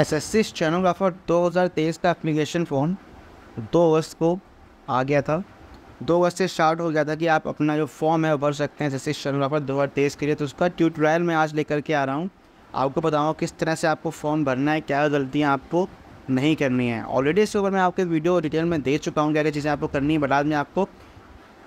S S सी stenographer तेईस का application form दो अगस्त को आ गया था दो अगस्त से स्टार्ट हो गया था कि आप अपना जो फॉर्म है वो भर सकते हैं एस एस सी स्टेनोग्राफर दो हज़ार तेईस के लिए तो उसका ट्यूटोरियल मैं आज लेकर के आ रहा हूँ आपको बताऊँ किस तरह से आपको फॉर्म भरना है क्या गलतियाँ आपको नहीं करनी है ऑलरेडी इसके ऊपर मैं आपके वीडियो डिटेल में दे चुका हूँ क्या क्या चीज़ें आपको करनी है बट मैं आपको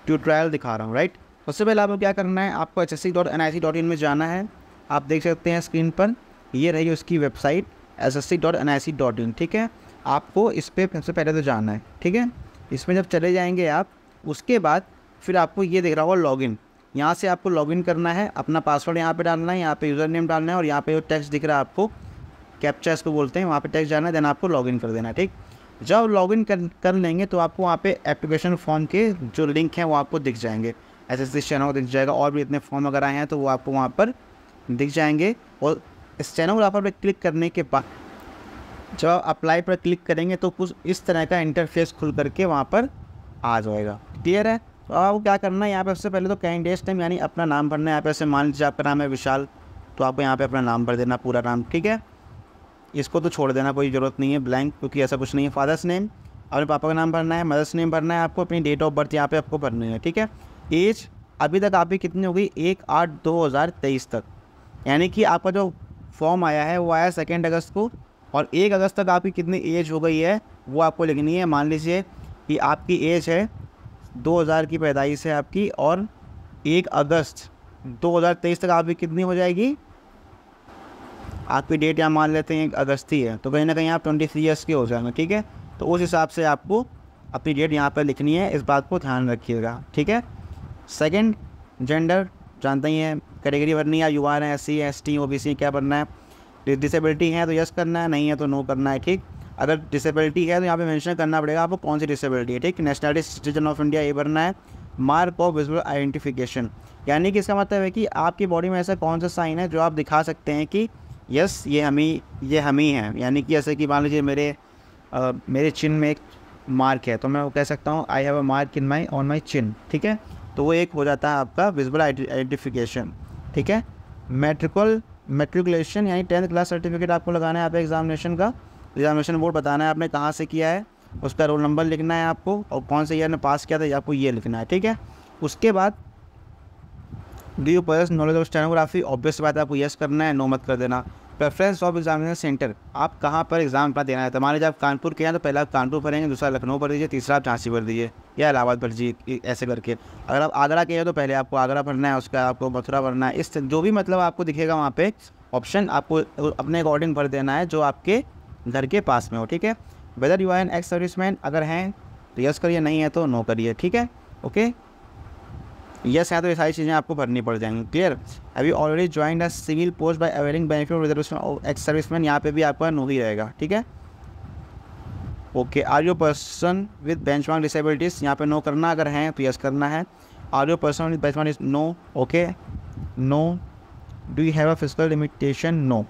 ट्यूटोरियल दिखा रहा हूँ राइट सबसे पहले आपको क्या करना है आपको एच में जाना है आप देख सकते हैं स्क्रीन पर ये रही उसकी website S S C dot N I C dot in ठीक है आपको इस पर सबसे पहले तो जाना है ठीक है इसमें जब चले जाएंगे आप उसके बाद फिर आपको ये देख रहा होगा लॉगिन यहाँ से आपको लॉगिन करना है अपना पासवर्ड यहाँ पे डालना है यहाँ पे यूज़र नेम डालना है और यहाँ पे जो टैक्स दिख रहा है आपको कैप्चा इसको बोलते हैं वहाँ पे टैक्स जाना है देन आपको लॉगिन कर देना है ठीक जब लॉगिन कर कर लेंगे तो आपको वहाँ पे एप्लीकेशन फॉर्म के जो लिंक हैं वो आपको दिख जाएंगे एस एस सी दिख जाएगा और भी इतने फॉर्म वगैरह हैं तो वो आपको वहाँ पर दिख जाएंगे और इस पर क्लिक करने के बाद जब आप अप्लाई पर क्लिक करेंगे तो कुछ इस तरह का इंटरफेस खुल करके वहाँ पर आ जाएगा क्लियर है तो आपको क्या करना है यहाँ पर सबसे पहले तो कैंडिडेट नेम यानी अपना नाम भरना है यहाँ पे ऐसे मान लीजिए आपका नाम है विशाल तो आपको यहाँ पे अपना नाम भर देना पूरा नाम ठीक है इसको तो छोड़ देना कोई ज़रूरत नहीं है ब्लैंक क्योंकि ऐसा कुछ नहीं है फादर्स नेम अपने पापा का नाम भरना है मदर्स नेम भरना है आपको अपनी डेट ऑफ बर्थ यहाँ पर आपको भरनी है ठीक है एज अभी तक आपकी कितनी हो गई एक आठ दो हज़ार तेईस तक यानी कि आपका जो फॉर्म आया है वो आया सेकेंड अगस्त को और एक अगस्त तक आपकी कितनी एज हो गई है वो आपको लिखनी है मान लीजिए कि आपकी एज है 2000 की पैदाइश है आपकी और एक अगस्त 2023 तक आपकी कितनी हो जाएगी आपकी डेट यहाँ मान लेते हैं एक अगस्त ही है तो कहीं ना कहीं आप ट्वेंटी थ्री ईयर्स के हो जाएंगे ठीक है तो उस हिसाब से आपको अपनी डेट यहाँ पर लिखनी है इस बात को ध्यान रखिएगा ठीक है सेकेंड जेंडर जानते ही हैं कैटेगरी भरनी है युवा हैं S C S T O B C क्या भरना है डिसेबिलिटी है तो यस करना है नहीं है तो नो करना है ठीक अगर डिसेबिलिटी है तो यहाँ पे मेंशन करना पड़ेगा आपको कौन सी डिसेबिलिटी है ठीक नेशनलिटी सिटीजन ऑफ इंडिया ये भरना है मार्क ऑफ विजुअल आइडेंटिफिकेशन यानी कि इसका मतलब है कि आपकी बॉडी में ऐसा कौन सा साइन है जो आप दिखा सकते हैं कि यस ये हम ही ये हम ही हैं यानी कि ऐसे कि मान लीजिए मेरे आ, मेरे चिन में एक मार्क है तो मैं वो कह सकता हूँ I have a mark in my on my chin ठीक है तो वो एक हो जाता है आपका विजिबल आइडेंटिफिकेशन ठीक है मेट्रिकल मेट्रिकुलेशन यानी टेंथ क्लास सर्टिफिकेट आपको लगाना है आप एग्जामिनेशन का एग्जामिनेशन बोर्ड बताना है आपने कहाँ से किया है उसका रोल नंबर लिखना है आपको और कौन से ईयर ने पास किया था आपको ये लिखना है ठीक है उसके बाद do you possess knowledge of stenography obvious बात है आपको येस करना है नो मत कर देना प्रेफरेंस ऑफ एग्जामिनेशन सेंटर आप कहाँ पर एग्जाम अपना देना है तो मान कानपुर के हैं तो पहले आप कानपुर भरेंगे दूसरा लखनऊ भर दीजिए तीसरा आप झांसी भर दीजिए या इलाहाबाद भर जी ऐसे करके अगर आप आगरा के हैं तो पहले आपको आगरा भरना है उसका आपको मथुरा भरना है इस जो भी मतलब आपको दिखेगा वहाँ पे ऑप्शन आपको अपने अकॉर्डिंग भर देना है जो आपके घर के पास में हो ठीक है whether you are an ex service अगर हैं तो यस करिए नहीं है तो नो करिए ठीक है ओके यस यहाँ तो ये सारी चीज़ें आपको भरनी पड़ जाएंगी क्लियर अभी ऑलरेडी ज्वाइन है civil post by availing benefit reservation ex serviceman यहाँ पे भी आपका नो ही रहेगा ठीक है okay are you person with benchmark disabilities यहाँ पे नो करना अगर है तो यस करना है are you person with benchmark is no okay no do you have a physical limitation no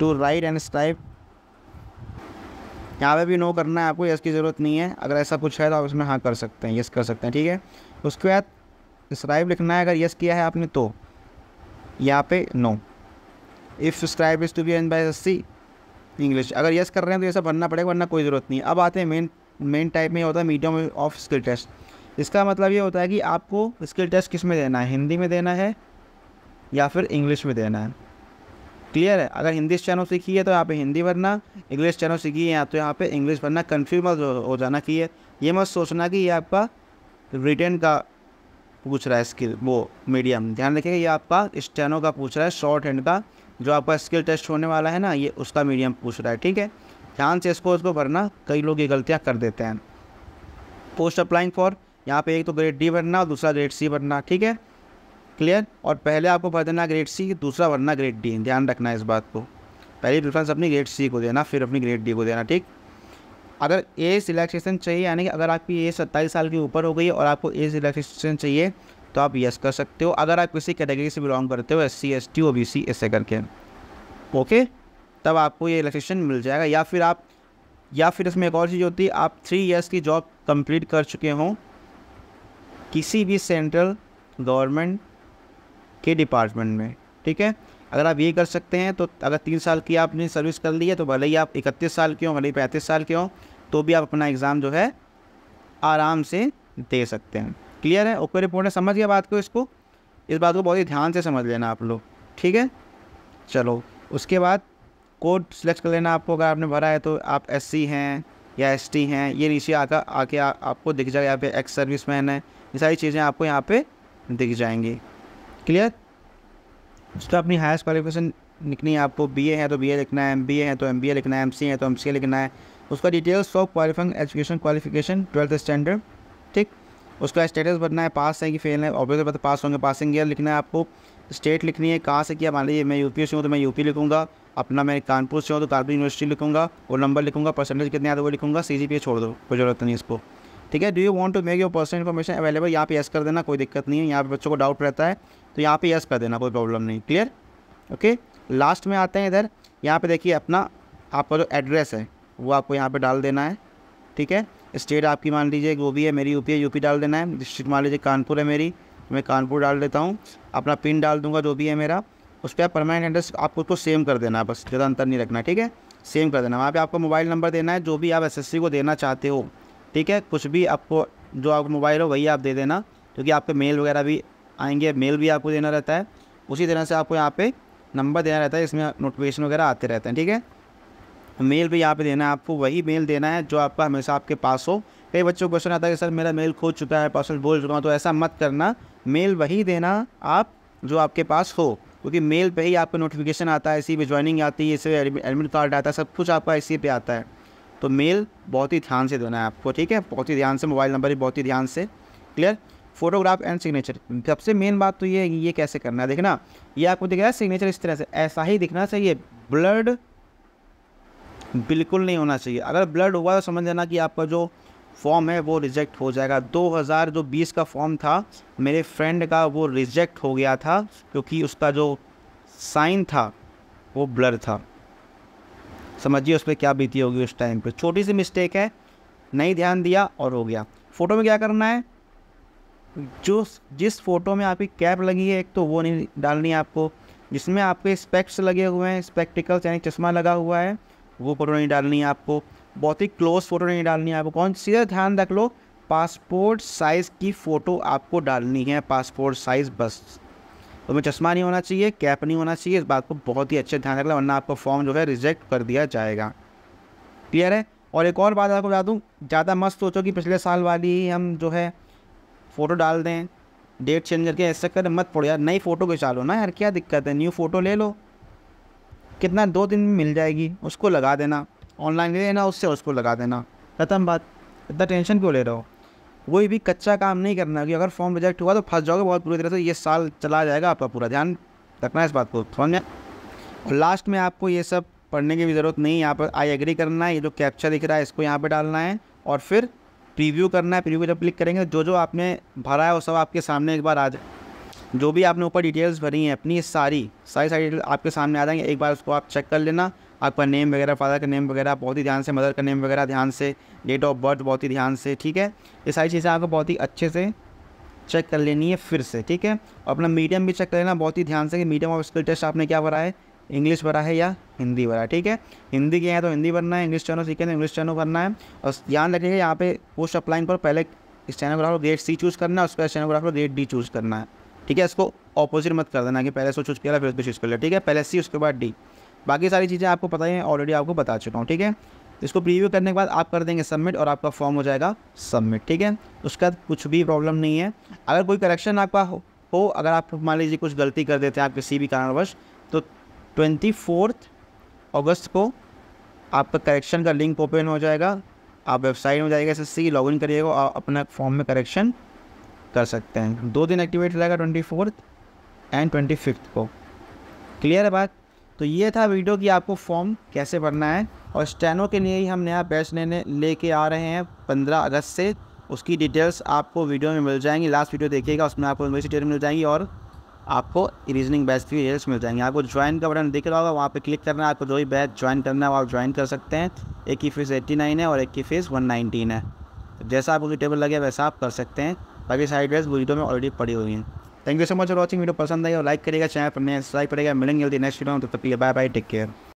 to write and strive यहाँ पे भी नो करना है आपको यस की ज़रूरत नहीं है अगर ऐसा कुछ है तो आप उसमें हाँ कर सकते हैं यस कर सकते हैं ठीक है उसके बाद सब्सक्राइब लिखना है अगर यस किया है आपने तो यहाँ पे no if scribe is to be an by S C English अगर यस कर रहे हैं तो ये सब भरना पड़ेगा वरना कोई ज़रूरत नहीं अब आते हैं मेन मेन टाइप में होता है मीडियम ऑफ स्किल टेस्ट इसका मतलब ये होता है कि आपको स्किल टेस्ट किस में देना है हिंदी में देना है या फिर इंग्लिश में देना है क्लियर है अगर हिंदी चैनल सीखी है तो यहाँ पे हिंदी भरना इंग्लिश चैनल सीखी है या तो यहाँ पे इंग्लिश भरना कन्फ्यूज मत हो जाना चाहिए ये मत सोचना कि ये आपका रिटर्न का पूछ रहा है स्किल वो मीडियम ध्यान रखिएगा ये आपका स्टेनो का पूछ रहा है शॉर्ट हैंड का जो आपका स्किल टेस्ट होने वाला है ना ये उसका मीडियम पूछ रहा है ठीक है ध्यान से इसको उसको भरना कई लोग ये गलतियाँ कर देते हैं पोस्ट अप्लाइंग फॉर यहाँ पे एक तो ग्रेड डी भरना दूसरा ग्रेड सी भरना ठीक है क्लियर और पहले आपको भर देना ग्रेड सी दूसरा भरना ग्रेड डी ध्यान रखना इस बात को पहली प्रिफ्रेंस अपनी ग्रेड सी को देना फिर अपनी ग्रेड डी को देना ठीक अगर एज रिलैक्सेशन चाहिए यानी कि अगर आपकी एज सत्ताईस साल के ऊपर हो गई है और आपको एज रिलैक्सेशन चाहिए तो आप यस कर सकते हो अगर आप किसी कैटेगरी से बिलोंग करते हो S C S T O B C ऐसे करके ओके तब आपको ये रिलैक्सेशन मिल जाएगा या फिर आप या फिर इसमें एक और चीज़ होती है आप थ्री ईयर्स की जॉब कंप्लीट कर चुके हों किसी भी सेंट्रल गवर्नमेंट के डिपार्टमेंट में ठीक है अगर आप ये कर सकते हैं तो अगर तीन साल की आपने सर्विस कर ली है तो भले ही आप इकतीस साल के हों भले ही पैंतीस साल के हों तो भी आप अपना एग्ज़ाम जो है आराम से दे सकते हैं क्लियर है ओके रिपोर्ट ने समझ गया बात को इसको इस बात को बहुत ही ध्यान से समझ लेना आप लोग ठीक है चलो उसके बाद कोड सिलेक्ट कर लेना आपको अगर आपने भरा है तो आप एस हैं या एस हैं ये नीचे आकर आके आ, आपको दिख जाएगा यहाँ पे एक्स सर्विस मैन है ये सारी चीज़ें आपको यहाँ पे दिख जाएंगी क्लियर उसका तो अपनी हायर क्वालिफिकेशन लिखनी है आपको बीए है तो बीए लिखना है एमबीए है तो एमबीए लिखना है एमसी है तो एमसीए लिखना है उसका details so qualifying education qualification twelfth standard ठीक उसका स्टेटस बनना है पास है कि फेल है ऑब्वियसली पता पास होंगे पासिंग ईयर लिखना है आपको स्टेट लिखनी है कहाँ से किया मान लीजिए मैं यूपी से हूँ तो मैं यूपी लिखूँगा अपना मैं कानपुर से हूँ तो कानपुर यूनिवर्सिटी लिखूँगा और नंबर लिखूँगा परसेंटेज कितने आते वो लिखूँगा सी छोड़ दो कोई जरूरत नहीं इसको ठीक है do you want to make your personal information available यहाँ पे यस कर देना कोई दिक्कत नहीं है यहाँ पे बच्चों को डाउट रहता है तो यहाँ पे यस कर देना कोई प्रॉब्लम नहीं क्लियर ओके लास्ट में आते हैं इधर यहाँ पे देखिए अपना आपका जो एड्रेस है वो आपको यहाँ पर डाल देना है ठीक है स्टेट आपकी मान लीजिए भी है मेरी यूपी है यूपी डाल देना है डिस्ट्रिक्ट मान लीजिए कानपुर है मेरी तो मैं कानपुर डाल देता हूँ अपना पिन डाल दूंगा जो भी है मेरा उस पर आप परमानेंट एड्रेस आपको उसको सेम कर देना है बस ज़्यादा अंतर नहीं रखना ठीक है सेम कर देना वहाँ पे आपको मोबाइल नंबर देना है जो भी आप एसएससी को देना चाहते हो ठीक है कुछ भी आपको जो आपका मोबाइल हो वही आप दे देना क्योंकि आपके मेल वगैरह भी आएंगे मेल भी आपको देना रहता है उसी तरह से आपको यहाँ पर नंबर देना रहता है इसमें नोटिफिकेशन वगैरह आते रहते हैं ठीक है मेल भी यहाँ पे देना है आपको वही मेल देना है जो आपका हमेशा आपके पास हो कई बच्चों को क्वेश्चन आता है कि सर मेरा मेल खो चुका है पासवर्ड बोल चुका हूँ तो ऐसा मत करना मेल वही देना आप जो आपके पास हो क्योंकि मेल पे ही आपको नोटिफिकेशन आता है इसी पे ज्वाइनिंग आती है इसी एडमिट कार्ड आता है सब कुछ आपका इसी पे आता है तो मेल बहुत ही ध्यान से देना है आपको ठीक है बहुत ही ध्यान से मोबाइल नंबर भी बहुत ही ध्यान से क्लियर फोटोग्राफ एंड सिग्नेचर सबसे मेन बात तो ये है कि ये कैसे करना है देखना ये आपको दिख रहा है सिग्नेचर इस तरह से ऐसा ही दिखना चाहिए ब्लड बिल्कुल नहीं होना चाहिए अगर ब्लड हुआ तो समझ लेना कि आपका जो फॉर्म है वो रिजेक्ट हो जाएगा 2000 जो 20 का फॉर्म था मेरे फ्रेंड का वो रिजेक्ट हो गया था क्योंकि उसका जो साइन था वो ब्लड था समझिए उस पर क्या बीती होगी उस टाइम पर छोटी सी मिस्टेक है नहीं ध्यान दिया और हो गया फ़ोटो में क्या करना है जो जिस फ़ोटो में आपकी कैप लगी है एक तो वो नहीं डालनी है आपको जिसमें आपके स्पेक्ट्स लगे हुए हैं स्पेक्टिकल्स यानी चश्मा लगा हुआ है वो फ़ोटो नहीं डालनी है आपको बहुत ही क्लोज फ़ोटो नहीं डालनी है आपको कौन सीधा ध्यान रख लो पासपोर्ट साइज़ की फ़ोटो आपको डालनी है पासपोर्ट साइज़ बस उसमें तो चश्मा नहीं होना चाहिए कैप नहीं होना चाहिए इस बात को बहुत ही अच्छे ध्यान रखना वरना आपका फॉर्म जो है रिजेक्ट कर दिया जाएगा क्लियर है और एक और बात आपको बता दूँ ज़्यादा मस्त सोचो कि पिछले साल वाली ही हम जो है फ़ोटो डाल दें डेट चेंज करके ऐसा कर मत पड़ो यार नई फ़ोटो खिंचा लो ना यार क्या दिक्कत है न्यू फ़ोटो ले लो कितना दो दिन में मिल जाएगी उसको लगा देना ऑनलाइन ले लेना उससे उसको लगा देना खत्म बात इतना टेंशन क्यों ले रहे हो कोई भी कच्चा काम नहीं करना कि अगर फॉर्म रिजेक्ट हुआ तो फंस जाओगे बहुत पूरी तरह से ये साल चला जाएगा आपका पूरा ध्यान रखना है इस बात को समझ और लास्ट में आपको ये सब पढ़ने की भी ज़रूरत नहीं यहाँ पर आई एग्री करना है ये जो कैप्चर दिख रहा है इसको यहाँ पर डालना है और फिर प्रीव्यू करना है प्रीव्यू जब क्लिक करेंगे जो तो जो आपने भरा है वो सब आपके सामने एक बार आ जाए जो भी आपने ऊपर डिटेल्स भरी हैं अपनी सारी सारी सारी डिटेल आपके सामने आ जाएंगे एक बार उसको आप चेक कर लेना आपका नेम वगैरह फादर का नेम वगैरह बहुत ही ध्यान से मदर का नेम वगैरह ध्यान से डेट ऑफ बर्थ बहुत ही ध्यान से ठीक है ये सारी चीज़ें आपको बहुत ही अच्छे से चेक कर लेनी है फिर से ठीक है और अपना मीडियम भी चेक कर लेना बहुत ही ध्यान से कि मीडियम ऑफ स्किल टेस्ट आपने क्या भरा है इंग्लिश भरा है या हिंदी भरा है ठीक है हिंदी के हैं तो हिंदी भरना है इंग्लिश चैनल सीखे तो इंग्लिश चैनल भरना है और ध्यान रखिएगा यहाँ पे पोस्ट अपलाइन पर पहले स्टेनोग्राफर ग्रेड सी चूज़ करना है उसके बाद स्टेनोग्राफर ग्रेड डी चूज़ करना है ठीक है इसको ऑपोजिट मत कर देना कि पहले सोच कर फिर उसको कर लिया ठीक है पहले सी उसके बाद डी बाकी सारी चीज़ें आपको पता ही ऑलरेडी आपको बता चुका हूँ ठीक है इसको प्रीव्यू करने के बाद आप कर देंगे सबमिट और आपका फॉर्म हो जाएगा सबमिट ठीक है उसके बाद कुछ भी प्रॉब्लम नहीं है अगर कोई करेक्शन आपका हो, हो अगर आप मान लीजिए कुछ गलती कर देते हैं आप किसी भी कारणवश तो ट्वेंटी फोर्थ अगस्त को आपका करेक्शन का लिंक ओपन हो जाएगा आप वेबसाइट में जाइएगा इससे सी लॉगिन करिएगा और अपना फॉर्म में करेक्शन कर सकते हैं दो दिन एक्टिवेट रहेगा twenty fourth and twenty fifth को क्लियर है बात तो ये था वीडियो कि आपको फॉर्म कैसे भरना है और स्टैनो के लिए ही हम नया बैच लेने लेके आ रहे हैं पंद्रह अगस्त से उसकी डिटेल्स आपको वीडियो में मिल जाएंगी लास्ट वीडियो देखिएगा उसमें आपको यूनिवर्सिटी डिटेल मिल जाएंगी और आपको रीजनिंग बैच की डिटेल्स मिल जाएंगी आपको ज्वाइन का बटन दिख रहा होगा वहाँ पर क्लिक करना है आपको जो भी बैच ज्वाइन करना है आप ज्वाइन कर सकते हैं एक की फीस एट्टी नाइन है और एक की फीस वन नाइनटीन है जैसा आपको टेबल लगे वैसा आप कर सकते हैं बाकी साइड वीडियो में ऑलरेडी पड़ी हुई हैं thank you so much for watching video पसंद आई और लाइक करेगा चैनल पर सब्सक्राइब करेगा मिलेंगे जल्दी नेक्स्ट वीडियो में तब तक बाय बाय टेक केयर